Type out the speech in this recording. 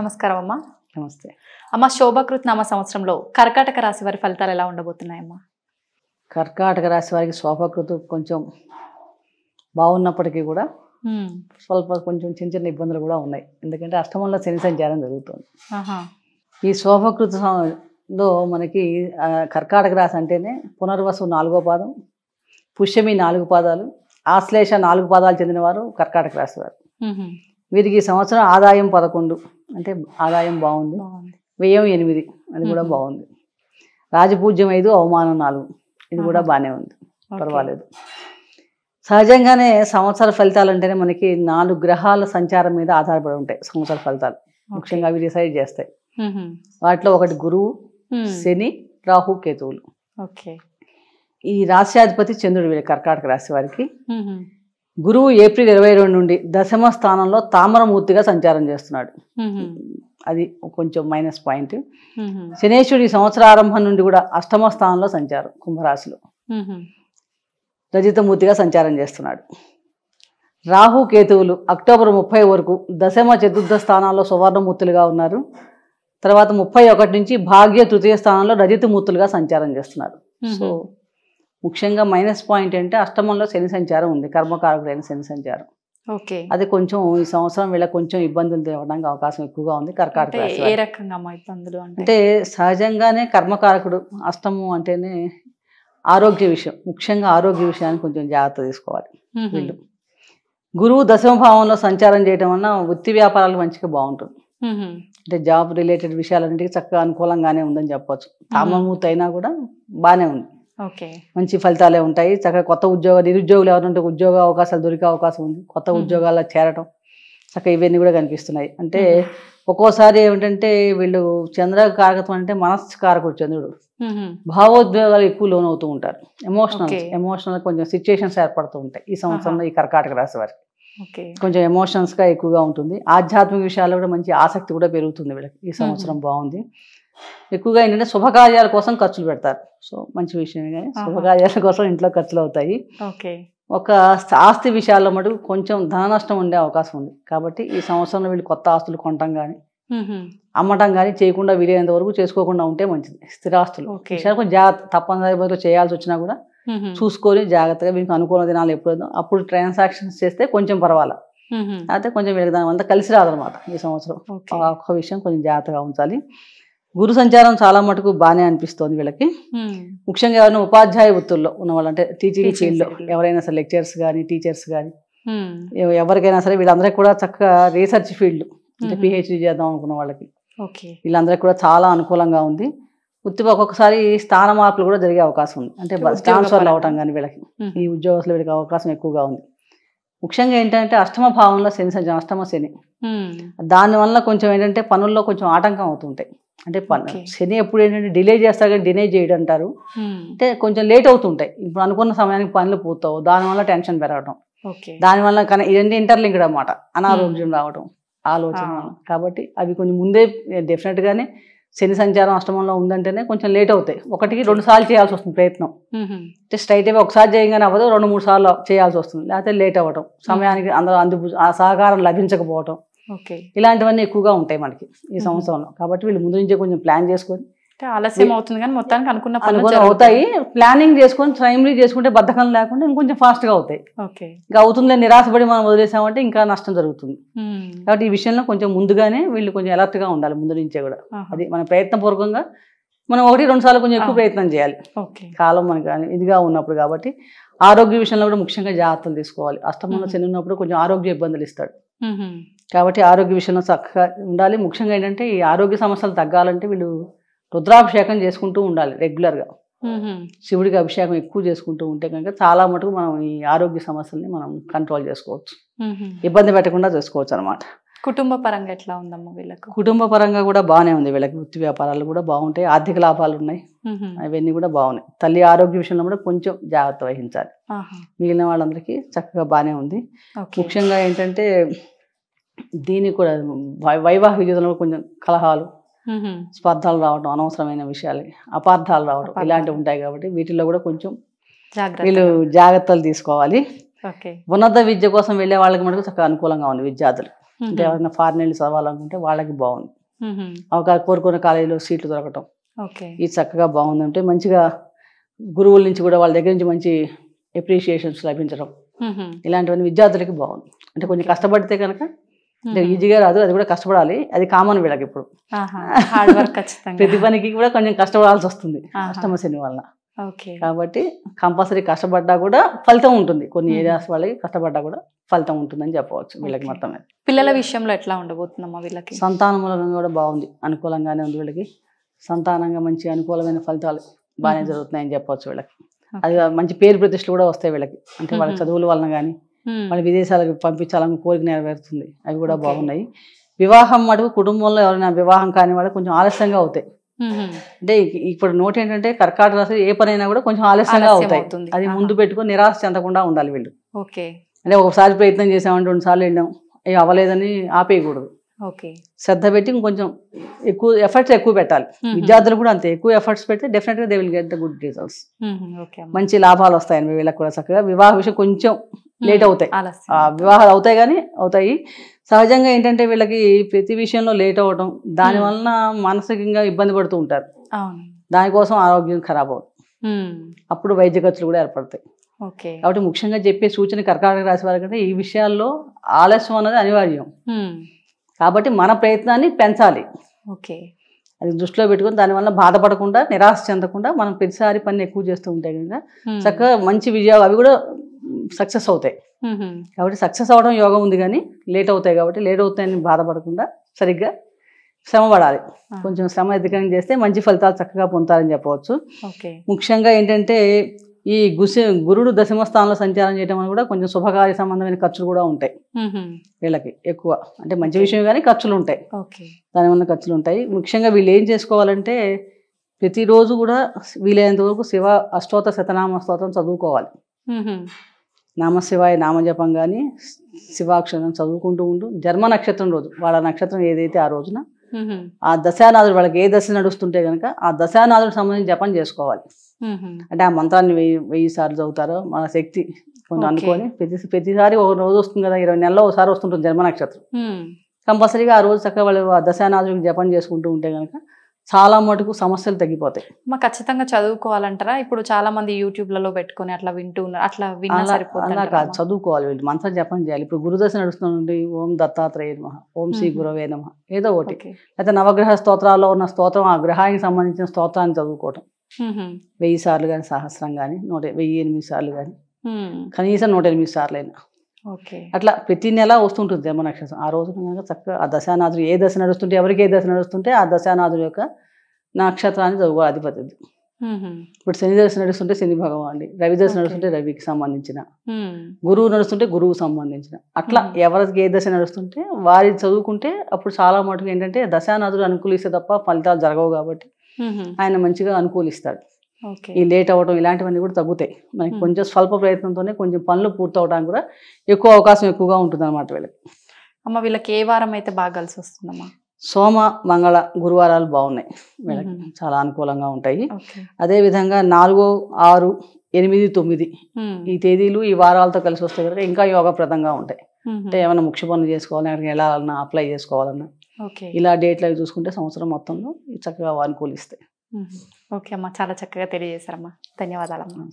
నమస్కారం అమ్మా నమస్తే అమ్మ శోభకృత్ నామ సంవత్సరంలో కర్కాటక రాశి వారి ఫలితాలు ఎలా ఉండబోతున్నాయమ్మా కర్కాటక రాశి వారికి శోభకృతు కొంచెం బాగున్నప్పటికీ కూడా స్వల్ప కొంచెం చిన్న చిన్న ఇబ్బందులు కూడా ఉన్నాయి ఎందుకంటే అష్టమంలో శని సంచారం జరుగుతుంది ఈ లో మనకి కర్కాటక రాశి అంటేనే పునర్వసు నాలుగో పాదం పుష్యమి నాలుగు పాదాలు ఆశ్లేష నాలుగు పాదాలు చెందినవారు కర్కాటక రాశి వారు వీరికి సంవత్సరం ఆదాయం పదకొండు అంటే ఆదాయం బాగుంది వ్యయం ఎనిమిది అది కూడా బాగుంది రాజపూజ్యం ఐదు అవమానం నాలుగు ఇది కూడా బాగానే ఉంది పర్వాలేదు సహజంగానే సంవత్సర ఫలితాలు అంటేనే మనకి నాలుగు గ్రహాల సంచారం మీద ఆధారపడి ఉంటాయి సంవత్సర ఫలితాలు ముఖ్యంగా అవి డిసైడ్ చేస్తాయి వాటిలో ఒకటి గురువు శని రాహు కేతువులు ఓకే ఈ రాశ్యాధిపతి చంద్రుడు వీళ్ళు కర్కాటక రాశి వారికి గురువు ఏప్రిల్ ఇరవై రెండు నుండి దశమ స్థానంలో తామరమూర్తిగా సంచారం చేస్తున్నాడు అది కొంచెం మైనస్ పాయింట్ శనేశ్వరుడు ఈ సంవత్సర ఆరంభం నుండి కూడా అష్టమ స్థానంలో సంచారం కుంభరాశిలో రజితమూర్తిగా సంచారం చేస్తున్నాడు రాహు కేతువులు అక్టోబర్ ముప్పై వరకు దశమ చతుర్థ స్థానాల్లో సువర్ణమూర్తులుగా ఉన్నారు తర్వాత ముప్పై ఒకటి నుంచి భాగ్య తృతీయ స్థానంలో రజితమూర్తులుగా సంచారం చేస్తున్నారు సో ముఖ్యంగా మైనస్ పాయింట్ అంటే అష్టమంలో శని సంచారం ఉంది కర్మకారకుడైన శని సంచారం ఓకే అది కొంచెం ఈ సంవత్సరం వీళ్ళ కొంచెం ఇబ్బందులు తేవడానికి అవకాశం ఎక్కువగా ఉంది కర్కాటక ఏ రకంగా ఇబ్బందులు అంటే సహజంగానే కర్మకారకుడు అష్టమం అంటేనే ఆరోగ్య విషయం ముఖ్యంగా ఆరోగ్య విషయాన్ని కొంచెం జాగ్రత్త తీసుకోవాలి వీళ్ళు గురువు దశమ భావంలో సంచారం చేయడం వలన వృత్తి వ్యాపారాలు మంచిగా బాగుంటుంది అంటే జాబ్ రిలేటెడ్ విషయాలన్నింటికి చక్కగా అనుకూలంగానే ఉందని చెప్పవచ్చు తామమూర్తి అయినా కూడా బాగానే ఉంది మంచి ఫలితాలే ఉంటాయి చక్కగా కొత్త ఉద్యోగ నిరుద్యోగులు ఉంటే ఉద్యోగ అవకాశాలు దొరికే అవకాశం ఉంది కొత్త ఉద్యోగాల్లో చేరటం చక్కగా ఇవన్నీ కూడా కనిపిస్తున్నాయి అంటే ఒక్కోసారి ఏమిటంటే వీళ్ళు చంద్ర కారకత్వం అంటే మనస్కారకుడు చంద్రుడు భావోద్వేగాలు ఎక్కువ లోన్ అవుతూ ఉంటారు ఎమోషనల్ ఎమోషనల్ కొంచెం సిచ్యుయేషన్స్ ఏర్పడుతూ ఉంటాయి ఈ సంవత్సరంలో ఈ కర్కాటక రాశి వారికి కొంచెం గా ఎక్కువగా ఉంటుంది ఆధ్యాత్మిక విషయాల్లో కూడా మంచి ఆసక్తి కూడా పెరుగుతుంది వీళ్ళకి ఈ సంవత్సరం బాగుంది ఎక్కువగా ఏంటంటే శుభకార్యాల కోసం ఖర్చులు పెడతారు సో మంచి విషయమే శుభకార్యాల కోసం ఇంట్లో ఖర్చులు అవుతాయి ఓకే ఒక ఆస్తి విషయాల్లో మటుకు కొంచెం ధన నష్టం ఉండే అవకాశం ఉంది కాబట్టి ఈ సంవత్సరంలో వీళ్ళు కొత్త ఆస్తులు కొనటం కానీ అమ్మటం కానీ చేయకుండా వీలైనంత వరకు చేసుకోకుండా ఉంటే మంచిది స్థిరాస్తులు ఆస్తులు కొంచెం జాగ్రత్త తప్పనిసరి బదులు చేయాల్సి వచ్చినా కూడా చూసుకొని జాగ్రత్తగా మీకు అనుకూల దినాలు ఎప్పుడు అప్పుడు ట్రాన్సాక్షన్స్ చేస్తే కొంచెం పర్వాలా అయితే కొంచెం వీళ్ళకి దాని అంతా కలిసి రాదనమాట ఈ సంవత్సరం ఒక్క విషయం కొంచెం జాగ్రత్తగా ఉంచాలి గురు సంచారం చాలా మటుకు బాగానే అనిపిస్తోంది వీళ్ళకి ముఖ్యంగా ఎవరైనా ఉపాధ్యాయ వృత్తుల్లో ఉన్న వాళ్ళంటే టీచింగ్ ఫీల్డ్ లో ఎవరైనా సరే లెక్చర్స్ కానీ టీచర్స్ కానీ ఎవరికైనా సరే వీళ్ళందరికీ కూడా చక్కగా రీసెర్చ్ ఫీల్డ్ అంటే పిహెచ్డి చేద్దాం అనుకున్న వాళ్ళకి వీళ్ళందరికీ కూడా చాలా అనుకూలంగా ఉంది ఉత్తిప ఒక్కొక్కసారి స్థాన మార్పులు కూడా జరిగే అవకాశం ఉంది అంటే ట్రాన్స్ఫర్ అవ్వటం కానీ వీళ్ళకి ఈ ఉద్యోగస్తులు వీళ్ళకి అవకాశం ఎక్కువగా ఉంది ముఖ్యంగా ఏంటంటే అష్టమ భావంలో శని సంచారం అష్టమ శని దానివల్ల కొంచెం ఏంటంటే పనుల్లో కొంచెం ఆటంకం అవుతుంటాయి అంటే శని ఎప్పుడు ఏంటంటే డిలే చేస్తారు కానీ డిలే చేయడం అంటారు అంటే కొంచెం లేట్ అవుతుంటాయి ఇప్పుడు అనుకున్న సమయానికి పనులు పూర్తవు దానివల్ల టెన్షన్ పెరగడం దానివల్ల కానీ ఇదంటే ఇంటర్లింక్డ్ అనమాట అనారోగ్యం రావడం ఆలోచన కాబట్టి అవి కొంచెం ముందే గానే శని సంచారం అష్టమంలో ఉందంటేనే కొంచెం లేట్ అవుతాయి ఒకటికి రెండు సార్లు చేయాల్సి వస్తుంది ప్రయత్నం అంటే స్ట్రైట్ అయితే ఒకసారి చేయగానే అవ్వదు రెండు మూడు సార్లు చేయాల్సి వస్తుంది లేకపోతే లేట్ అవ్వటం సమయానికి అందరూ అందు ఆ సహకారం లభించకపోవటం ఇలాంటివన్నీ ఎక్కువగా ఉంటాయి మనకి ఈ సంవత్సరంలో కాబట్టి వీళ్ళు ముందు నుంచే కొంచెం ప్లాన్ చేసుకొని ఆలస్యం అవుతుంది కానీ మొత్తానికి అనుకున్న అనుకున్న అవుతాయి ప్లానింగ్ చేసుకొని టైమ్లీ చేసుకుంటే బద్ధకం లేకుండా ఇంకొంచెం ఫాస్ట్గా అవుతాయి ఓకే ఇంకా అవుతుంది నిరాశపడి మనం వదిలేసామంటే ఇంకా నష్టం జరుగుతుంది కాబట్టి ఈ విషయంలో కొంచెం ముందుగానే వీళ్ళు కొంచెం గా ఉండాలి ముందు నుంచే కూడా అది మన ప్రయత్నపూర్వకంగా మనం ఒకటి రెండు సార్లు కొంచెం ఎక్కువ ప్రయత్నం చేయాలి కాలం మనకి ఇదిగా ఉన్నప్పుడు కాబట్టి ఆరోగ్య విషయంలో కూడా ముఖ్యంగా జాగ్రత్తలు తీసుకోవాలి అష్టమంలో చెందినప్పుడు కొంచెం ఆరోగ్య ఇబ్బందులు ఇస్తాడు కాబట్టి ఆరోగ్య విషయంలో చక్కగా ఉండాలి ముఖ్యంగా ఏంటంటే ఈ ఆరోగ్య సమస్యలు తగ్గాలంటే వీళ్ళు రుద్రాభిషేకం చేసుకుంటూ ఉండాలి రెగ్యులర్గా శివుడికి అభిషేకం ఎక్కువ చేసుకుంటూ ఉంటే కనుక చాలా మటుకు మనం ఈ ఆరోగ్య సమస్యల్ని మనం కంట్రోల్ చేసుకోవచ్చు ఇబ్బంది పెట్టకుండా చేసుకోవచ్చు అనమాట కుటుంబ పరంగా ఎట్లా ఉందమ్మా వీళ్ళకి కుటుంబ పరంగా కూడా బాగానే ఉంది వీళ్ళకి వృత్తి వ్యాపారాలు కూడా బాగుంటాయి ఆర్థిక లాభాలు ఉన్నాయి అవన్నీ కూడా బాగున్నాయి తల్లి ఆరోగ్య విషయంలో కూడా కొంచెం జాగ్రత్త వహించాలి మిగిలిన వాళ్ళందరికీ చక్కగా బాగానే ఉంది ముఖ్యంగా ఏంటంటే దీనికి కూడా వైవాహిక జీవితంలో కొంచెం కలహాలు స్పర్ధలు రావడం అనవసరమైన విషయాలు అపార్థాలు రావడం ఇలాంటివి ఉంటాయి కాబట్టి వీటిల్లో కూడా కొంచెం వీళ్ళు జాగ్రత్తలు తీసుకోవాలి ఉన్నత విద్య కోసం వెళ్ళే వాళ్ళకి మనకు చక్కగా అనుకూలంగా ఉంది విద్యార్థులు అంటే ఎవరైనా ఫారిన్ వెళ్ళి చదవాలనుకుంటే వాళ్ళకి బాగుంది అవకాశం కోరుకున్న కాలేజీలో సీట్లు దొరకటం ఇది చక్కగా బాగుంది అంటే మంచిగా గురువుల నుంచి కూడా వాళ్ళ దగ్గర నుంచి మంచి ఎప్రిషియేషన్స్ లభించడం ఇలాంటివన్నీ విద్యార్థులకి బాగుంది అంటే కొంచెం కష్టపడితే కనుక ఈజీగా రాదు అది కూడా కష్టపడాలి అది కామన్ వీళ్ళకి ఇప్పుడు ప్రతి పనికి కూడా కొంచెం కష్టపడాల్సి వస్తుంది శని వల్ల కాబట్టి కంపల్సరీ కష్టపడ్డా కూడా ఫలితం ఉంటుంది కొన్ని ఏరియాస్ వాళ్ళకి కష్టపడ్డా కూడా ఫలితం ఉంటుంది అని చెప్పవచ్చు వీళ్ళకి మొత్తం పిల్లల విషయంలో ఎట్లా ఉండబోతుందమ్మా వీళ్ళకి సంతానం కూడా బాగుంది అనుకూలంగానే ఉంది వీళ్ళకి సంతానంగా మంచి అనుకూలమైన ఫలితాలు బాగానే జరుగుతున్నాయని చెప్పవచ్చు వీళ్ళకి అది మంచి పేరు ప్రతిష్టలు కూడా వస్తాయి వీళ్ళకి అంటే వాళ్ళకి చదువుల వలన కానీ మన విదేశాలకు పంపించాలని కోరిక నెరవేరుతుంది అవి కూడా బాగున్నాయి వివాహం మటుకు కుటుంబంలో ఎవరైనా వివాహం కాని వాళ్ళు కొంచెం ఆలస్యంగా అవుతాయి అంటే ఇప్పుడు నోట్ ఏంటంటే కర్కాటక రాశి ఏ పనైనా కూడా కొంచెం ఆలస్యంగా అవుతాయి అది ముందు పెట్టుకుని నిరాశ చెందకుండా ఉండాలి వీళ్ళు అంటే ఒకసారి ప్రయత్నం చేసామంటే రెండు సార్లు వెళ్ళాం అవ్వలేదని ఆపేయకూడదు శ్రద్ధ పెట్టి ఇంకొంచెం ఎక్కువ ఎఫర్ట్స్ ఎక్కువ పెట్టాలి విద్యార్థులు కూడా అంతే ఎక్కువ ఎఫర్ట్స్ పెడితే డెఫినెట్గా they will get the good results మంచి లాభాలు వస్తాయి వీళ్ళకి కూడా చక్కగా వివాహ విషయం కొంచెం లేట్ అవుతాయి వివాహాలు అవుతాయి కానీ అవుతాయి సహజంగా ఏంటంటే వీళ్ళకి ప్రతి విషయంలో లేట్ అవ్వటం దాని వలన మానసికంగా ఇబ్బంది పడుతూ ఉంటారు దానికోసం ఆరోగ్యం ఖరాబ్ అవుతుంది అప్పుడు వైద్య ఖర్చులు కూడా ఏర్పడతాయి కాబట్టి ముఖ్యంగా చెప్పే సూచన కర్కాటక రాశి వారి ఈ విషయాల్లో ఆలస్యం అన్నది అనివార్యం కాబట్టి మన ప్రయత్నాన్ని పెంచాలి ఓకే అది దృష్టిలో పెట్టుకుని దానివల్ల బాధపడకుండా నిరాశ చెందకుండా మనం ప్రతిసారి పని ఎక్కువ చేస్తూ ఉంటే కనుక చక్కగా మంచి విజయాలు అవి కూడా సక్సెస్ అవుతాయి కాబట్టి సక్సెస్ అవడం యోగం ఉంది కానీ లేట్ అవుతాయి కాబట్టి లేట్ అవుతాయని బాధపడకుండా సరిగ్గా శ్రమ పడాలి కొంచెం శ్రమ అధికంగా చేస్తే మంచి ఫలితాలు చక్కగా పొందుతారని చెప్పవచ్చు ముఖ్యంగా ఏంటంటే ఈ గుసి గురుడు దశమ స్థానంలో సంచారం చేయడం వల్ల కూడా కొంచెం శుభకార్య సంబంధమైన ఖర్చులు కూడా ఉంటాయి వీళ్ళకి ఎక్కువ అంటే మంచి విషయం కానీ ఖర్చులు ఉంటాయి దాని వల్ల ఖర్చులు ఉంటాయి ముఖ్యంగా వీళ్ళు ఏం చేసుకోవాలంటే ప్రతిరోజు కూడా వీలైనంత వరకు శివ అష్టోత శతనామ స్తోత్రం చదువుకోవాలి నామశివాయ నామజపం కానీ శివాక్షరం చదువుకుంటూ ఉండు జన్మ నక్షత్రం రోజు వాళ్ళ నక్షత్రం ఏదైతే ఆ రోజున ఆ దశానాథుడు వాళ్ళకి ఏ దశ నడుస్తుంటే కనుక ఆ దశానాథుడు సంబంధించి జపం చేసుకోవాలి అంటే ఆ మంత్రాన్ని వెయ్యి వెయ్యి సార్లు చదువుతారో మన శక్తి కొంచెం అనుకొని ప్రతి ప్రతిసారి ఒక రోజు వస్తుంది కదా ఇరవై నెలలో ఒకసారి వస్తుంటుంది జన్మ నక్షత్రం కంపల్సరీగా ఆ రోజు చక్కగా వాళ్ళు దశానాథుడికి జపం చేసుకుంటూ ఉంటే కనుక చాలా మటుకు సమస్యలు తగ్గిపోతాయి మా ఖచ్చితంగా చదువుకోవాలంటారా ఇప్పుడు చాలా మంది యూట్యూబ్లలో పెట్టుకుని అట్లా వింటూ ఉన్నారు అట్లా వినాలి కాదు చదువుకోవాలి వీళ్ళు మంత్రం జపం చేయాలి ఇప్పుడు గురుదశ నడుస్తుంది ఓం దత్తాత్రేయ నమ ఓం శ్రీ గురవే నమ ఏదో ఒకటి అయితే నవగ్రహ స్తోత్రాల్లో ఉన్న స్తోత్రం ఆ గ్రహానికి సంబంధించిన స్తోత్రాన్ని చదువుకోవటం వెయ్యి సార్లు కానీ సహస్రం కానీ నూట వెయ్యి ఎనిమిది సార్లు కానీ కనీసం నూట ఎనిమిది సార్లు అయినా అట్లా ప్రతి నెల వస్తుంటుంది జన్మ నక్షత్రం ఆ రోజు చక్కగా ఆ దశానాథుడు ఏ దశ నడుస్తుంటే ఎవరికి ఏ దశ నడుస్తుంటే ఆ దశానాథుడు యొక్క నక్షత్రాన్ని చదువు అధిపతి ఇప్పుడు శని దశ నడుస్తుంటే శని భగవాన్ రవి దశ నడుస్తుంటే రవికి సంబంధించిన గురువు నడుస్తుంటే గురువు సంబంధించిన అట్లా ఎవరికి ఏ దశ నడుస్తుంటే వారి చదువుకుంటే అప్పుడు చాలా మటుకు ఏంటంటే దశానాథుడు అనుకూలిస్తే తప్ప ఫలితాలు జరగవు కాబట్టి ఆయన మంచిగా అనుకూలిస్తాడు ఈ లేట్ అవ్వడం ఇలాంటివన్నీ కూడా తగ్గుతాయి మనకి కొంచెం స్వల్ప ప్రయత్నంతోనే కొంచెం పనులు పూర్తవడానికి కూడా ఎక్కువ అవకాశం ఎక్కువగా ఉంటుంది అనమాట వీళ్ళకి అమ్మ వీళ్ళకి ఏ వారం అయితే బాగా కలిసి వస్తుందమ్మా సోమ మంగళ గురువారాలు బాగున్నాయి వీళ్ళకి చాలా అనుకూలంగా ఉంటాయి అదేవిధంగా నాలుగో ఆరు ఎనిమిది తొమ్మిది ఈ తేదీలు ఈ వారాలతో కలిసి వస్తే కనుక ఇంకా యోగప్రదంగా ఉంటాయి అంటే ఏమైనా ముఖ్య పనులు చేసుకోవాలన్నా ఎలా అప్లై చేసుకోవాలన్నా ఇలా డేట్లు అవి చూసుకుంటే సంవత్సరం మొత్తంలో చక్కగా అనుకూలిస్తాయి ఓకే అమ్మా చాలా చక్కగా తెలియజేశారమ్మా ధన్యవాదాలమ్మా